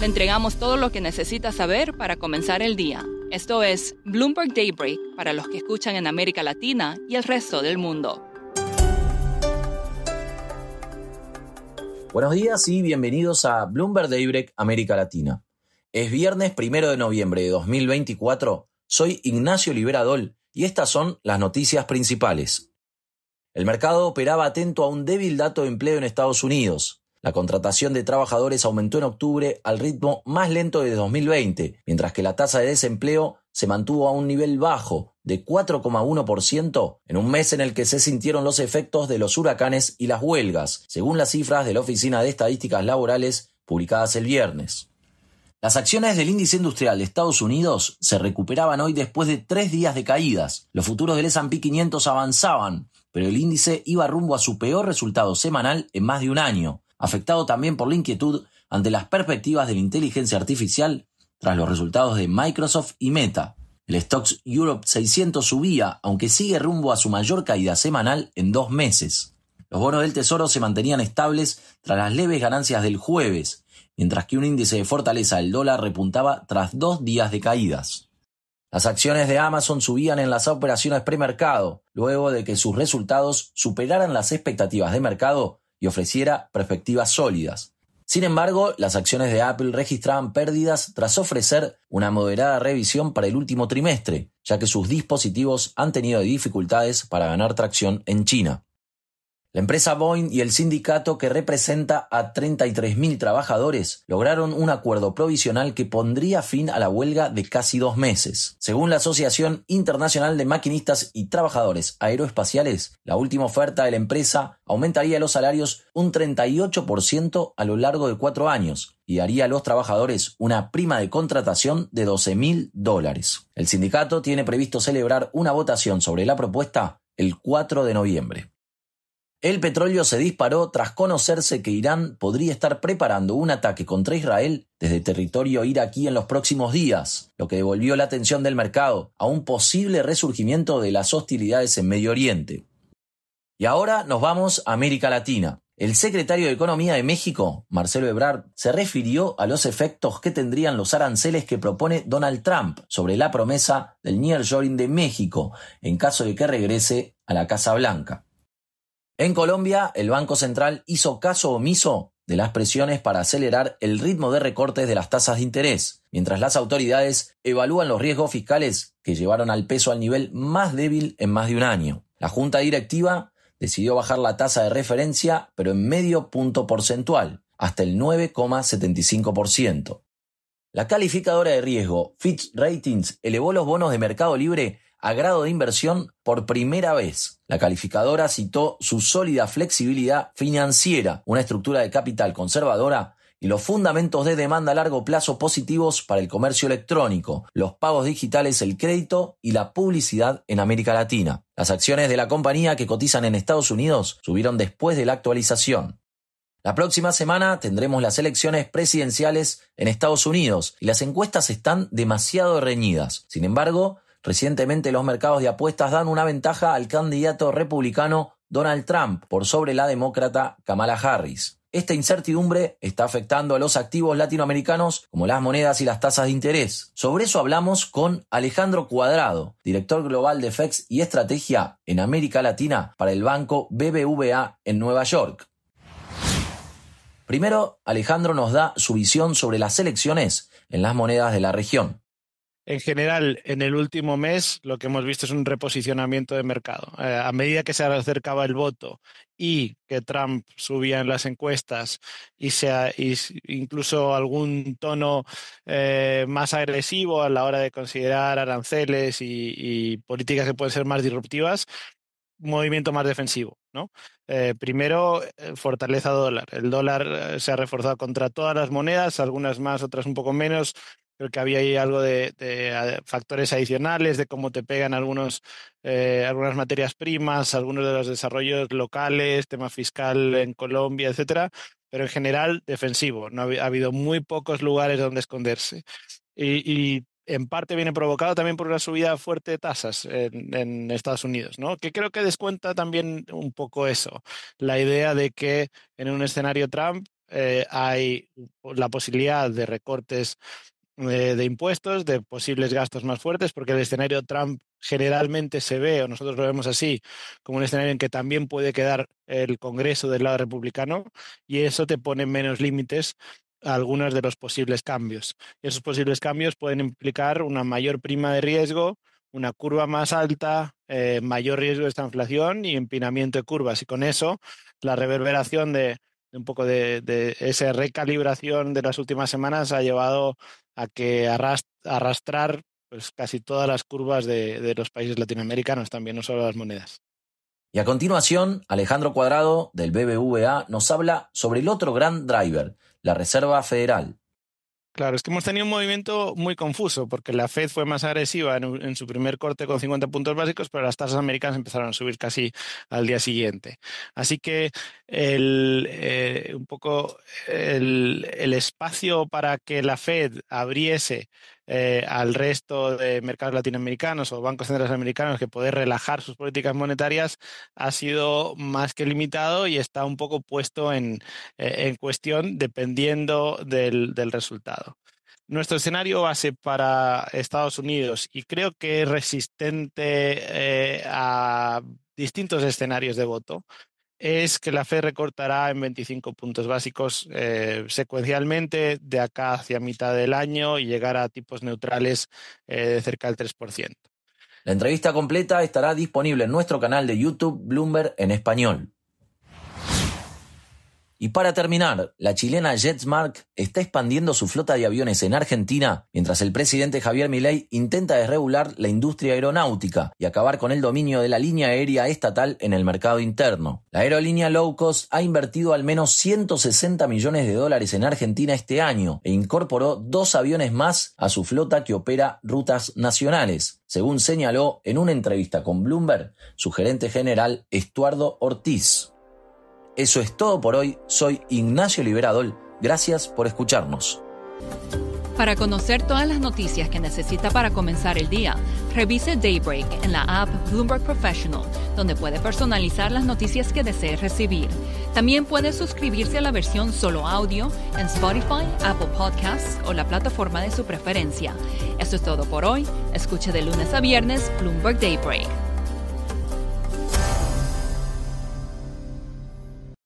Le entregamos todo lo que necesita saber para comenzar el día. Esto es Bloomberg Daybreak para los que escuchan en América Latina y el resto del mundo. Buenos días y bienvenidos a Bloomberg Daybreak América Latina. Es viernes primero de noviembre de 2024. Soy Ignacio Liberadol y estas son las noticias principales. El mercado operaba atento a un débil dato de empleo en Estados Unidos, la contratación de trabajadores aumentó en octubre al ritmo más lento de 2020, mientras que la tasa de desempleo se mantuvo a un nivel bajo de 4,1% en un mes en el que se sintieron los efectos de los huracanes y las huelgas, según las cifras de la Oficina de Estadísticas Laborales publicadas el viernes. Las acciones del índice industrial de Estados Unidos se recuperaban hoy después de tres días de caídas. Los futuros del S&P 500 avanzaban, pero el índice iba rumbo a su peor resultado semanal en más de un año afectado también por la inquietud ante las perspectivas de la inteligencia artificial tras los resultados de Microsoft y Meta. El Stocks Europe 600 subía, aunque sigue rumbo a su mayor caída semanal en dos meses. Los bonos del Tesoro se mantenían estables tras las leves ganancias del jueves, mientras que un índice de fortaleza del dólar repuntaba tras dos días de caídas. Las acciones de Amazon subían en las operaciones premercado, luego de que sus resultados superaran las expectativas de mercado y ofreciera perspectivas sólidas. Sin embargo, las acciones de Apple registraban pérdidas tras ofrecer una moderada revisión para el último trimestre, ya que sus dispositivos han tenido dificultades para ganar tracción en China. La empresa Boeing y el sindicato que representa a 33.000 trabajadores lograron un acuerdo provisional que pondría fin a la huelga de casi dos meses. Según la Asociación Internacional de Maquinistas y Trabajadores Aeroespaciales, la última oferta de la empresa aumentaría los salarios un 38% a lo largo de cuatro años, y haría a los trabajadores una prima de contratación de 12 mil dólares. El sindicato tiene previsto celebrar una votación sobre la propuesta el 4 de noviembre. El petróleo se disparó tras conocerse que Irán podría estar preparando un ataque contra Israel desde territorio iraquí en los próximos días, lo que devolvió la atención del mercado a un posible resurgimiento de las hostilidades en Medio Oriente. Y ahora nos vamos a América Latina. El secretario de Economía de México, Marcelo Ebrard, se refirió a los efectos que tendrían los aranceles que propone Donald Trump sobre la promesa del nearshoring de México en caso de que regrese a la Casa Blanca. En Colombia, el Banco Central hizo caso omiso de las presiones para acelerar el ritmo de recortes de las tasas de interés, mientras las autoridades evalúan los riesgos fiscales que llevaron al peso al nivel más débil en más de un año. La Junta Directiva decidió bajar la tasa de referencia, pero en medio punto porcentual, hasta el 9,75%. La calificadora de riesgo Fitch Ratings elevó los bonos de mercado libre a grado de inversión por primera vez. La calificadora citó su sólida flexibilidad financiera, una estructura de capital conservadora y los fundamentos de demanda a largo plazo positivos para el comercio electrónico, los pagos digitales, el crédito y la publicidad en América Latina. Las acciones de la compañía que cotizan en Estados Unidos subieron después de la actualización. La próxima semana tendremos las elecciones presidenciales en Estados Unidos y las encuestas están demasiado reñidas. Sin embargo, Recientemente los mercados de apuestas dan una ventaja al candidato republicano Donald Trump por sobre la demócrata Kamala Harris. Esta incertidumbre está afectando a los activos latinoamericanos como las monedas y las tasas de interés. Sobre eso hablamos con Alejandro Cuadrado, director global de FEX y estrategia en América Latina para el banco BBVA en Nueva York. Primero, Alejandro nos da su visión sobre las elecciones en las monedas de la región. En general, en el último mes lo que hemos visto es un reposicionamiento de mercado. Eh, a medida que se acercaba el voto y que Trump subía en las encuestas y, sea, incluso algún tono eh, más agresivo a la hora de considerar aranceles y, políticas que pueden ser más disruptivas, movimiento más defensivo, ¿no? Eh, primero, fortaleza dólar. El dólar se ha reforzado contra todas las monedas, algunas más, otras un poco menos, creo que había ahí algo de, ah, factores adicionales, de cómo te pegan algunos, eh, algunas materias primas, algunos de los desarrollos locales, tema fiscal en Colombia, etcétera, pero en general defensivo. No ha, habido muy pocos lugares donde esconderse. Y, en parte viene provocado también por una subida fuerte de tasas en, Estados Unidos, ¿no? Que creo que descuenta también un poco eso, la idea de que en un escenario Trump eh, hay la posibilidad de recortes eh, de impuestos, de posibles gastos más fuertes, porque el escenario Trump generalmente se ve, o nosotros lo vemos así, como un escenario en que también puede quedar el Congreso del lado republicano y eso te pone menos límites a algunos de los posibles cambios. Y Esos posibles cambios pueden implicar una mayor prima de riesgo, una curva más alta, eh, mayor riesgo de esta inflación y empinamiento de curvas. Y con eso, la reverberación de, de un poco de, de, esa recalibración de las últimas semanas ha llevado a que arrastrar pues, casi todas las curvas de, de los países latinoamericanos, también no solo las monedas. Y a continuación, Alejandro Cuadrado del BBVA nos habla sobre el otro gran driver, la Reserva Federal, Claro, es que hemos tenido un movimiento muy confuso, porque la Fed fue más agresiva en, su primer corte con 50 puntos básicos, pero las tasas americanas empezaron a subir casi al día siguiente. Así que el, eh, un poco el espacio para que la Fed abriese eh, al resto de mercados latinoamericanos o bancos centrales americanos que poder relajar sus políticas monetarias ha sido más que limitado y está un poco puesto en, eh, en cuestión dependiendo del, del resultado. Nuestro escenario base para Estados Unidos y creo que es resistente eh, a distintos escenarios de voto es que la Fed recortará en 25 puntos básicos eh, secuencialmente de acá hacia mitad del año y llegar a tipos neutrales eh, de cerca del 3%. La entrevista completa estará disponible en nuestro canal de YouTube Bloomberg en español. Y para terminar, la chilena JetSmark está expandiendo su flota de aviones en Argentina mientras el presidente Javier Milei intenta desregular la industria aeronáutica y acabar con el dominio de la línea aérea estatal en el mercado interno. La aerolínea low cost ha invertido al menos 160 millones de dólares en Argentina este año e incorporó dos aviones más a su flota que opera rutas nacionales, según señaló en una entrevista con Bloomberg su gerente general Estuardo Ortiz. Eso es todo por hoy. Soy Ignacio Liberadol. Gracias por escucharnos. Para conocer todas las noticias que necesita para comenzar el día, revise Daybreak en la app Bloomberg Professional, donde puede personalizar las noticias que desee recibir. También puede suscribirse a la versión solo audio en Spotify, Apple Podcasts o la plataforma de su preferencia. Eso es todo por hoy. Escuche de lunes a viernes Bloomberg Daybreak.